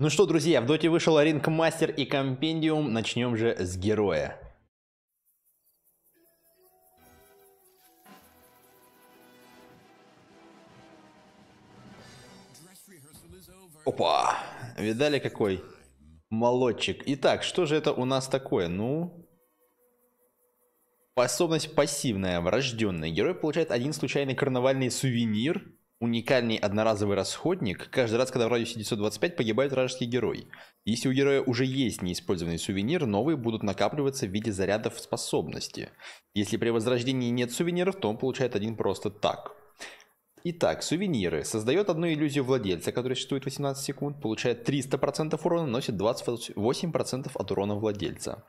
Ну что, друзья, в доте вышел Ринг Мастер и Компендиум. Начнем же с героя. Опа! Видали какой молодчик. Итак, что же это у нас такое? Ну, способность пассивная, врожденная. Герой получает один случайный карнавальный сувенир – уникальный одноразовый расходник. Каждый раз, когда в радиусе 925 погибает вражеский герой. Если у героя уже есть неиспользованный сувенир, новые будут накапливаться в виде зарядов способности. Если при возрождении нет сувениров, то он получает один просто так. Итак, сувениры. Создает одну иллюзию владельца, которая существует 18 секунд, получает 300% урона, носит 28% от урона владельца.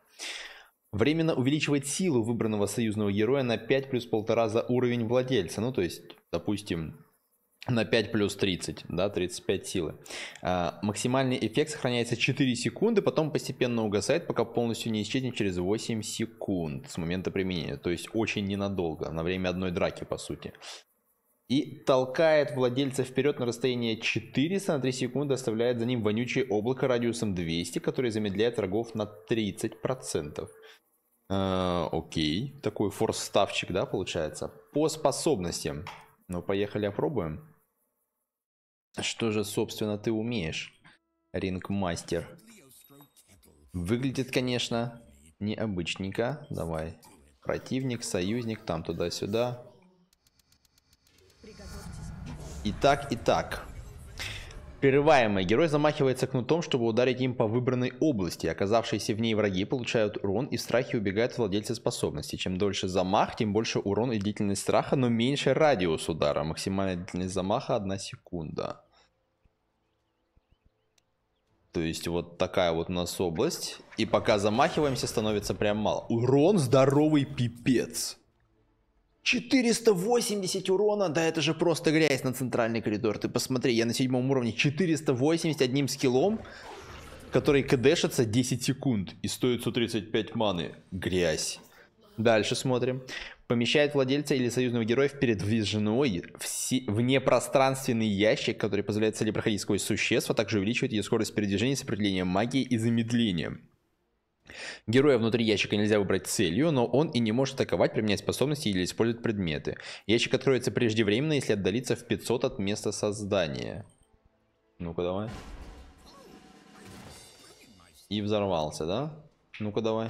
Временно увеличивает силу выбранного союзного героя на 5 плюс 1,5 за уровень владельца. Ну, то есть, допустим, на 5 плюс 30, да, 35 силы. А, максимальный эффект сохраняется 4 секунды, потом постепенно угасает, пока полностью не исчезнет через 8 секунд с момента применения. То есть очень ненадолго, на время одной драки, по сути. И толкает владельца вперед на расстояние 400 на 3 секунды, оставляет за ним вонючее облако радиусом 200, которое замедляет врагов на 30%. А, окей, такой форс-ставчик, да, получается. По способностям. Ну, поехали опробуем. Что же, собственно, ты умеешь, рингмастер? Выглядит, конечно, необычненько. Давай. Противник, союзник, там, туда-сюда. Итак, итак. Прерываемый герой замахивается кнутом, чтобы ударить им по выбранной области. Оказавшиеся в ней враги получают урон и в страхе убегают владельцы способности. Чем дольше замах, тем больше урон и длительность страха, но меньше радиус удара. Максимальная длительность замаха 1 секунда. То есть вот такая вот у нас область. И пока замахиваемся, становится прям мало. Урон здоровый пипец. 480 урона, да это же просто грязь на центральный коридор. Ты посмотри, я на седьмом уровне 480 одним скиллом, который кдшится 10 секунд и стоит 135 маны. Грязь. Дальше смотрим. Помещает владельца или союзного героя перед визженой в си... внепространственный ящик, который позволяет цели проходить сквозь существ, а также увеличивает ее скорость передвижения с определением магии и замедлением. Героя внутри ящика нельзя выбрать целью, но он и не может атаковать, применять способности или использовать предметы. Ящик откроется преждевременно, если отдалиться в 500 от места создания. Ну-ка давай. И взорвался, да? Ну-ка давай.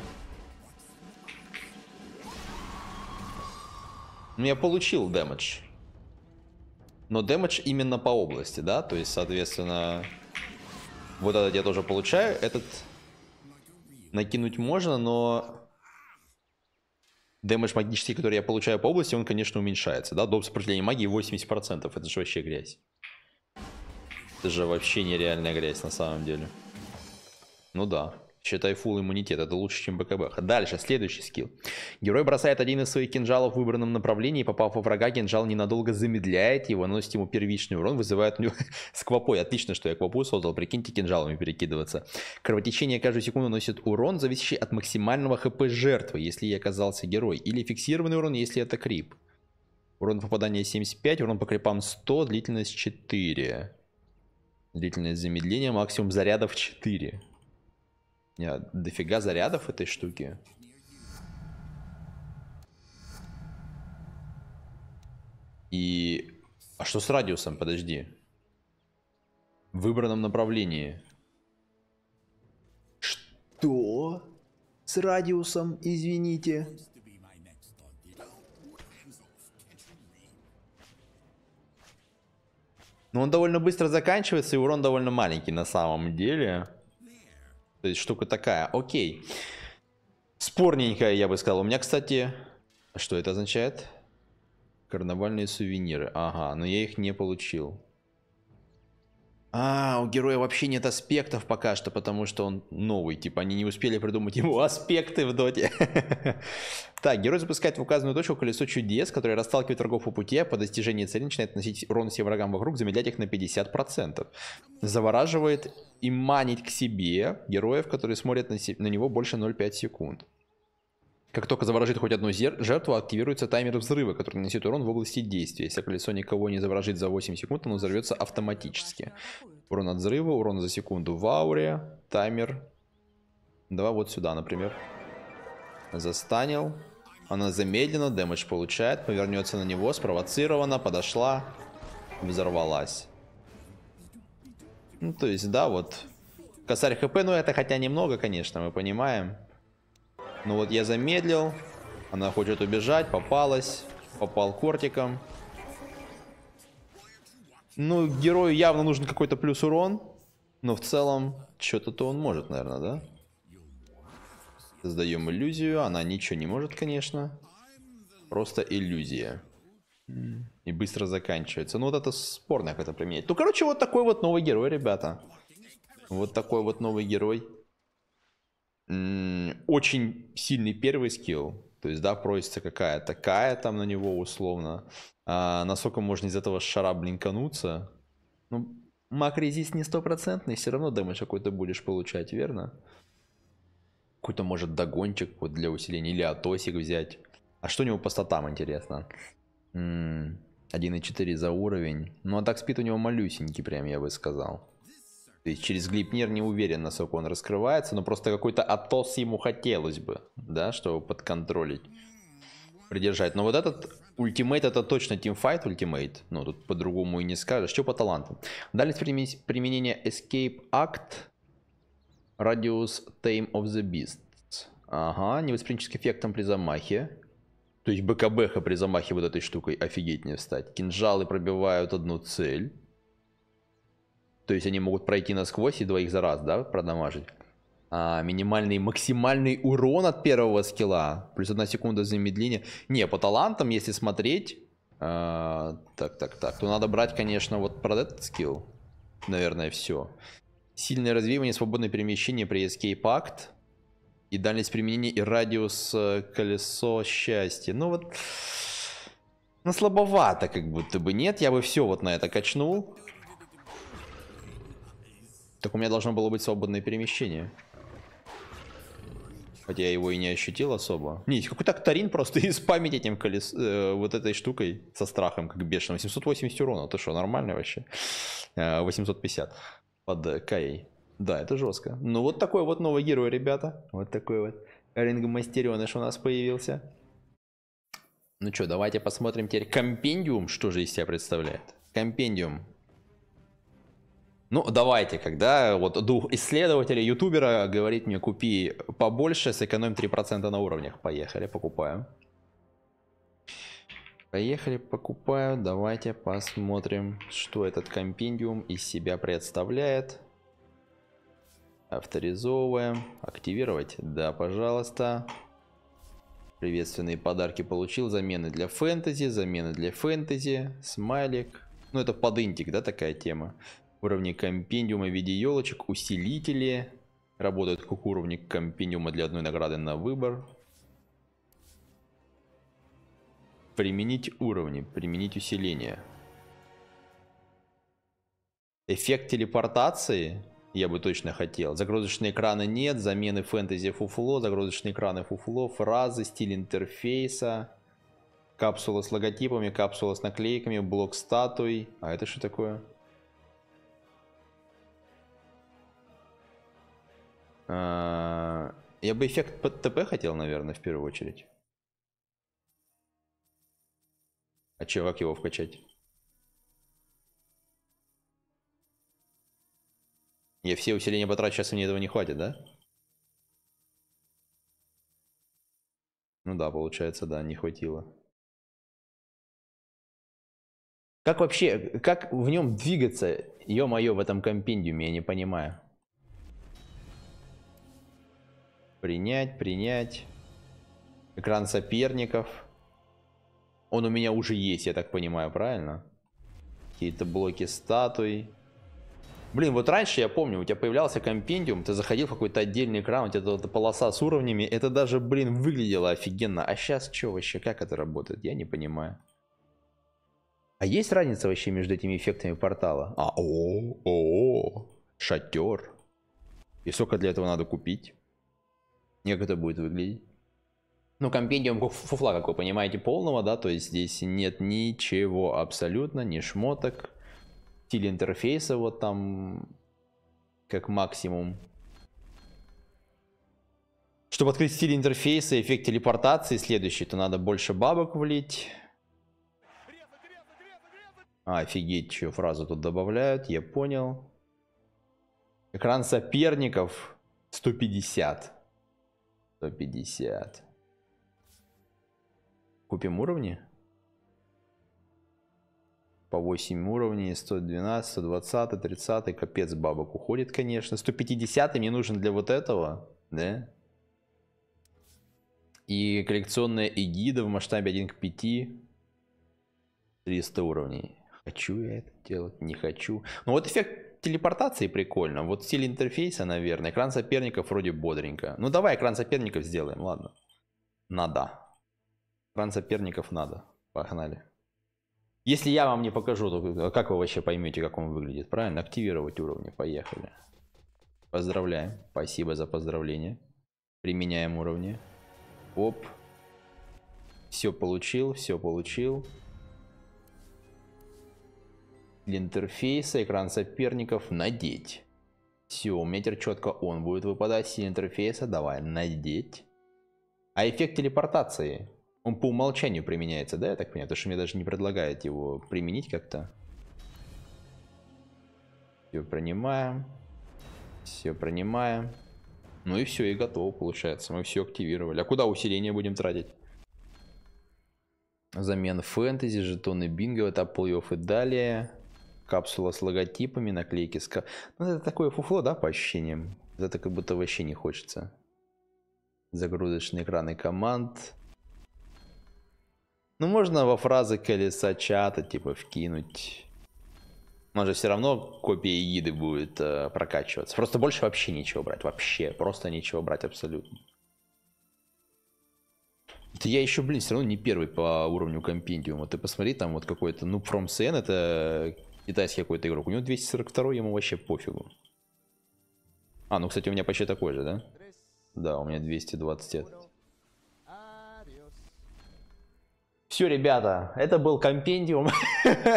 Ну я получил дэмэдж. Но дэмэдж именно по области, да? То есть, соответственно, вот этот я тоже получаю, этот накинуть можно, но дэмэдж магический, который я получаю по области, он, конечно, уменьшается. Да, доп. сопротивления магии 80%. Это же вообще грязь. Это же вообще нереальная грязь на самом деле. Ну да. Считай фул иммунитет, это лучше, чем БКБ. Дальше, следующий скилл. Герой бросает один из своих кинжалов в выбранном направлении, попав во врага, кинжал ненадолго замедляет его, наносит ему первичный урон, вызывает у него с Отлично, что я квапу создал, прикиньте, кинжалами перекидываться. Кровотечение каждую секунду наносит урон, зависящий от максимального хп жертвы, если я оказался герой, или фиксированный урон, если это крип. Урон попадания 75, урон по крипам 100, длительность 4. Длительность замедления, максимум зарядов 4. У меня дофига зарядов этой штуки. И... А что с радиусом? Подожди. В выбранном направлении. Что? С радиусом, извините. Но он довольно быстро заканчивается, и урон довольно маленький на самом деле. То есть штука такая. Окей. Спорненькая, я бы сказал. У меня, кстати... Что это означает? Карнавальные сувениры. Ага, но я их не получил. А, у героя вообще нет аспектов пока что, потому что он новый. Типа они не успели придумать ему аспекты в доте. Так, герой запускает в указанную точку колесо чудес, которое расталкивает врагов по пути, а по достижении цели начинает носить урон всем врагам вокруг, замедлять их на 50%. Завораживает и манит к себе героев, которые смотрят на, на него больше 0,5 секунд. Как только заворожит хоть одну жертву, активируется таймер взрыва, который наносит урон в области действия. Если кольцо никого не заворожит за 8 секунд, оно взорвется автоматически. Урон от взрыва, урон за секунду в ауре, таймер. Давай вот сюда, например. Застанил. Она замедлена, дэмэдж получает, повернется на него, спровоцирована, подошла, взорвалась. Ну, то есть, да, вот. Косарь хп, ну это хотя немного, конечно, мы понимаем. Ну вот я замедлил. Она хочет убежать, попалась. Попал кортиком. Ну, герою явно нужен какой-то плюс урон. Но в целом, что-то-то он может, наверное, да? Создаем иллюзию. Она ничего не может, конечно. Просто иллюзия. И быстро заканчивается. Ну, вот это спорно, как это применять. Ну, короче, вот такой вот новый герой, ребята. Вот такой вот новый герой очень сильный первый скилл, то есть, да, просится какая-то кая там на него условно. А насколько можно из этого шара блинкануться? Ну, резист не стопроцентный, все равно дэмэдж какой-то будешь получать, верно? Какой-то, может, догончик вот для усиления или атосик взять. А что у него по статам, интересно? 1,4 за уровень. Ну, а так спит у него малюсенький прям, я бы сказал. То есть через Глипнир не уверен, насколько он раскрывается, но просто какой-то Атос ему хотелось бы, да, чтобы подконтролить, придержать. Но вот этот ультимейт это точно тимфайт ультимейт, ну тут по-другому и не скажешь, что по талантам. Далее применение Escape Act, Radius Tame of the Beast. Ага, невосприимчивый к эффектам при замахе. То есть БКБХ при замахе вот этой штукой офигеть не встать. Кинжалы пробивают одну цель. То есть они могут пройти насквозь и двоих за раз, да, продамажить. А, минимальный максимальный урон от первого скилла. Плюс одна секунда замедления. Не, по талантам, если смотреть... А, так, так, так. То надо брать, конечно, вот про этот скилл. Наверное, все. Сильное развивание, свободное перемещение при Escape Act. И дальность применения, и радиус э, колесо счастья. Ну вот... Ну, слабовато как будто бы нет. Я бы все вот на это качнул. Так у меня должно было быть свободное перемещение. Хотя я его и не ощутил особо. Не, какой-то Актарин просто из памяти этим колес... Э, вот этой штукой со страхом, как бешеным. 780 урона, ты что, нормально вообще? 850 э, под э, Каей. Да, это жестко. Ну вот такой вот новый герой, ребята. Вот такой вот рингмастереныш у нас появился. Ну что, давайте посмотрим теперь компендиум, что же из себя представляет. Компендиум ну, давайте, когда вот дух исследователя, ютубера говорит мне, купи побольше, сэкономим 3% на уровнях. Поехали, покупаем. Поехали, покупаю. Давайте посмотрим, что этот компендиум из себя представляет. Авторизовываем. Активировать? Да, пожалуйста. Приветственные подарки получил. Замены для фэнтези, замены для фэнтези. Смайлик. Ну, это под интик, да, такая тема. Уровни компендиума в виде елочек, усилители. Работают как уровни компендиума для одной награды на выбор. Применить уровни, применить усиление. Эффект телепортации я бы точно хотел. Загрузочные экраны нет, замены фэнтези фуфло, загрузочные экраны фуфло, фразы, стиль интерфейса, капсула с логотипами, капсула с наклейками, блок статуй. А это что такое? А, я бы эффект под ТП хотел, наверное, в первую очередь. А чувак его вкачать. Я все усиления потрачу, а сейчас мне этого не хватит, да? Ну да, получается, да, не хватило. Как вообще, как в нем двигаться, ё-моё, в этом компендиуме, я не понимаю. Принять, принять. Экран соперников. Он у меня уже есть, я так понимаю, правильно? Какие-то блоки статуи. Блин, вот раньше, я помню, у тебя появлялся компендиум, ты заходил в какой-то отдельный экран, у тебя эта полоса с уровнями, это даже, блин, выглядело офигенно. А сейчас что вообще, как это работает, я не понимаю. А есть разница вообще между этими эффектами портала? А, о, о, о, шатер. И сколько для этого надо купить? как это будет выглядеть. Ну, компендиум фуфла, как вы понимаете, полного, да, то есть здесь нет ничего абсолютно, ни шмоток, стиль интерфейса вот там как максимум. Чтобы открыть стиль интерфейса и эффект телепортации следующий, то надо больше бабок влить. А, офигеть, чью фразу тут добавляют, я понял. Экран соперников 150. 150. Купим уровни. По 8 уровней. 112, 120, 30. Капец бабок уходит, конечно. 150 мне нужен для вот этого. Да? И коллекционная эгида в масштабе 1 к 5. 300 уровней. Хочу я это делать? Не хочу. Ну вот эффект телепортации прикольно. Вот стиль интерфейса, наверное. Экран соперников вроде бодренько. Ну давай экран соперников сделаем, ладно. Надо. Экран соперников надо. Погнали. Если я вам не покажу, то как вы вообще поймете, как он выглядит? Правильно? Активировать уровни. Поехали. Поздравляем. Спасибо за поздравление. Применяем уровни. Оп. Все получил, все получил интерфейса экран соперников надеть. Все, у меня теперь четко он будет выпадать с интерфейса. Давай, надеть. А эффект телепортации? Он по умолчанию применяется, да, я так понимаю? Потому что мне даже не предлагает его применить как-то. Все принимаем. Все принимаем. Ну и все, и готово получается. Мы все активировали. А куда усиление будем тратить? Замен фэнтези, жетоны бинго, это плей-офф и далее капсула с логотипами, наклейки с... Ну, это такое фуфло, да, по ощущениям? Это как будто вообще не хочется. Загрузочные экраны команд. Ну, можно во фразы колеса чата, типа, вкинуть. Но же все равно копия еды будет э, прокачиваться. Просто больше вообще ничего брать. Вообще. Просто ничего брать абсолютно. Это я еще, блин, все равно не первый по уровню компендиума. Ты посмотри, там вот какой-то, ну, From CN это китайский какой-то игрок. У него 242, ему вообще пофигу. А, ну, кстати, у меня почти такой же, да? Да, у меня 220. Все, ребята, это был компендиум.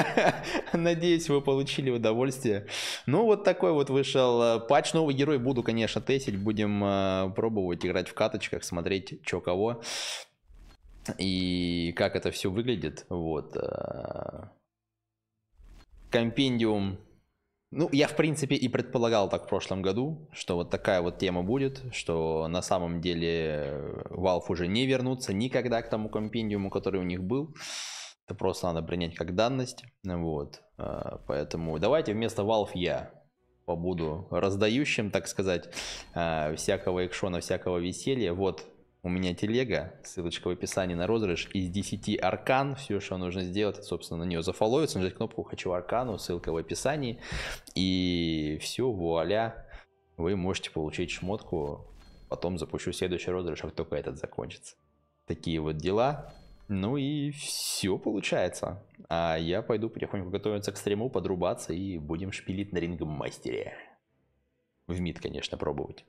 Надеюсь, вы получили удовольствие. Ну, вот такой вот вышел э, патч. Новый ну, герой буду, конечно, тестить. Будем э, пробовать играть в каточках, смотреть, что кого. И как это все выглядит. Вот. Э, компендиум. Ну, я, в принципе, и предполагал так в прошлом году, что вот такая вот тема будет, что на самом деле э, Valve уже не вернутся никогда к тому компендиуму, который у них был. Это просто надо принять как данность. Вот. Э, поэтому давайте вместо Valve я побуду раздающим, так сказать, э, всякого экшона, всякого веселья. Вот у меня телега, ссылочка в описании на розыгрыш из 10 аркан. Все, что нужно сделать, это, собственно, на нее зафоловиться, нажать кнопку «Хочу аркану», ссылка в описании. И все, вуаля, вы можете получить шмотку. Потом запущу следующий розыгрыш, как только этот закончится. Такие вот дела. Ну и все получается. А я пойду потихоньку готовиться к стриму, подрубаться и будем шпилить на рингмастере. В мид, конечно, пробовать.